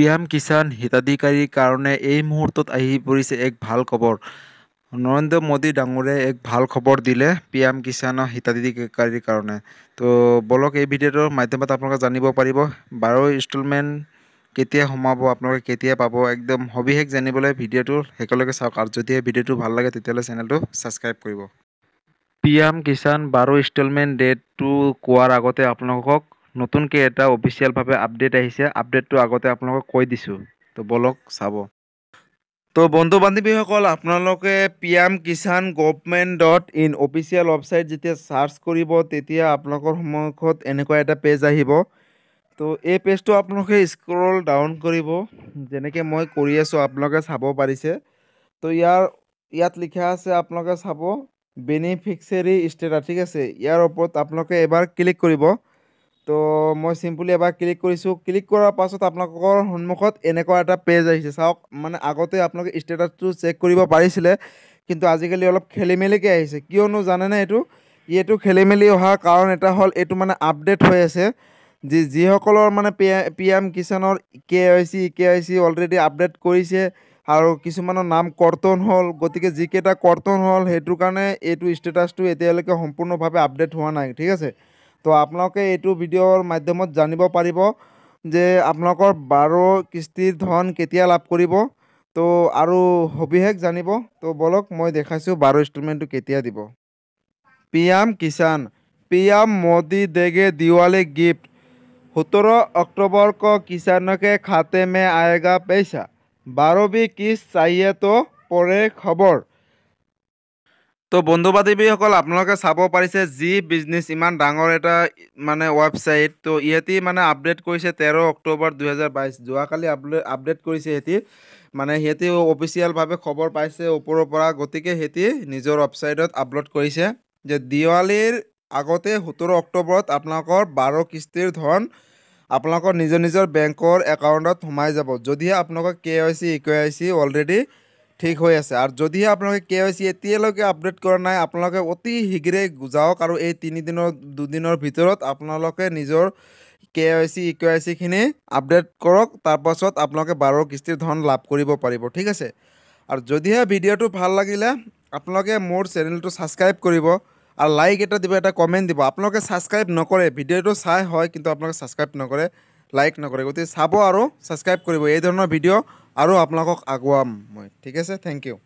পিয়াম কিষাণ হিতাধিকাৰীৰ কাৰণে এই মুহূৰ্তত আহি পৰিছে এক ভাল খবৰ নৰেন্দ্ৰ মোদী ডাঙৰে এক ভাল খবৰ দিলে পি এম কিষাণৰ হিতাধিকাৰীৰ কাৰণে তো বলক এই ভিডিঅ'টোৰ মাধ্যমত আপোনালোকে জানিব পাৰিব বাৰ ইনষ্টলমেণ্ট কেতিয়া সোমাব আপোনালোকে কেতিয়া পাব একদম সবিশেষ জানিবলৈ ভিডিঅ'টো শেষলৈকে চাওক আৰু যদিহে ভিডিঅ'টো ভাল লাগে তেতিয়াহ'লে চেনেলটো ছাবস্ক্ৰাইব কৰিব পি এম কিষাণ বাৰ ইনষ্টলমেণ্ট ডেটটো কোৱাৰ আগতে আপোনালোকক নতুনকৈ এটা অফিচিয়েলভাৱে আপডেট আহিছে আপডেটটো আগতে আপোনালোকক কৈ দিছোঁ তো বলক চাব তো বন্ধু বান্ধৱীসকল আপোনালোকে P M Kisan government dot in official website যেতিয়া চাৰ্চ কৰিব তেতিয়া আপোনালোকৰ সন্মুখত এনেকুৱা এটা পেজ আহিব তো এই পেজটো আপোনালোকে স্ক্ৰল ডাউন কৰিব যেনেকৈ মই কৰি আছোঁ আপোনালোকে চাব পাৰিছে তো ইয়াৰ ইয়াত লিখা আছে আপোনালোকে চাব বেনিফিক্সেৰী ষ্টেটাছ ঠিক আছে ইয়াৰ ওপৰত আপোনালোকে এবাৰ ক্লিক কৰিব তো মই চিম্পলি এবাৰ ক্লিক কৰিছোঁ ক্লিক কৰাৰ পাছত আপোনালোকৰ সন্মুখত এনেকুৱা এটা পেজ আহিছে চাওক মানে আগতে আপোনালোকে ষ্টেটাছটো চেক কৰিব পাৰিছিলে কিন্তু আজিকালি অলপ খেলিমেলিকৈ আহিছে কিয়নো জানেনে এইটো এইটো মেলি অহাৰ কাৰণ এটা হ'ল এইটো মানে আপডেট হৈ আছে যি যিসকলৰ মানে পি পি এম কিষাণৰ K Y C K Y C already update কৰিছে আৰু কিছুমানৰ নাম কৰ্তন হ'ল গতিকে যিকেইটা কৰ্তন হ'ল সেইটো কাৰণে এইটো ষ্টেটাছটো এতিয়ালৈকে সম্পূৰ্ণভাৱে আপডেট হোৱা নাই ঠিক আছে তো আপোনালোকে এইটো ভিডিঅ'ৰ মাধ্যমত জানিব পাৰিব যে আপোনালোকৰ বাৰ কিস্তিৰ ধন কেতিয়া লাভ কৰিব তো আৰু সবিশেষ জানিব তো বলক মই দেখাইছোঁ বাৰ ইনষ্টলমেণ্টটো কেতিয়া দিব P M Kisan P M Modi দেগে দিৱালী গিফ্ট সোতৰ অক্টোবৰক কিষাণকে খাতে মে আয়েগা পেইচা বাৰবি কিছ চাহিয়েতো পৰে খবৰ তো বন্ধু বান্ধৱীসকল আপোনালোকে চাব পাৰিছে যি বিজনেছ ইমান ডাঙৰ এটা মানে ৱেবছাইট তো ইহঁতি মানে আপডেট কৰিছে তেৰ অক্টোবৰ দুহেজাৰ বাইছ যোৱাকালি আপডেট আপডেট কৰিছে সিহঁতি মানে সিহঁতি অফিচিয়েলভাৱে খবৰ পাইছে ওপৰৰ পৰা গতিকে সিহঁতি নিজৰ ৱেবছাইটত আপলোড কৰিছে যে দিৱালীৰ আগতে সোতৰ অক্টোবৰত আপোনালোকৰ বাৰ কিস্তিৰ ধন আপোনালোকৰ নিজৰ নিজৰ বেংকৰ একাউণ্টত সোমাই যাব যদিহে আপোনালোকৰ K Y C E K Y C already ঠিক হৈ আছে আৰু যদিহে আপোনালোকে কে ৱাই চি এতিয়ালৈকে আপডেট কৰা নাই আপোনালোকে অতি শীঘ্ৰে যাওক আৰু এই তিনিদিনৰ দুদিনৰ ভিতৰত আপোনালোকে নিজৰ K Y C E K Y চিখিনি আপডেট কৰক তাৰপাছত আপোনালোকে বাৰৰ কিস্তিৰ ধন লাভ কৰিব পাৰিব ঠিক আছে আৰু যদিহে ভিডিঅ'টো ভাল লাগিলে আপোনালোকে মোৰ চেনেলটো ছাবস্ক্ৰাইব কৰিব আৰু লাইক এটা দিব এটা কমেণ্ট দিব আপোনালোকে ছাবস্ক্ৰাইব নকৰে ভিডিঅ'টো চাই হয় কিন্তু আপোনালোকে ছাবস্ক্ৰাইব নকৰে লাইক নকৰে গতিকে চাব আৰু ছাবস্ক্ৰাইব কৰিব এই ধৰণৰ ভিডিঅ' আৰু আপোনালোকক আগুৱাম মই ঠিক আছে থেংক ইউ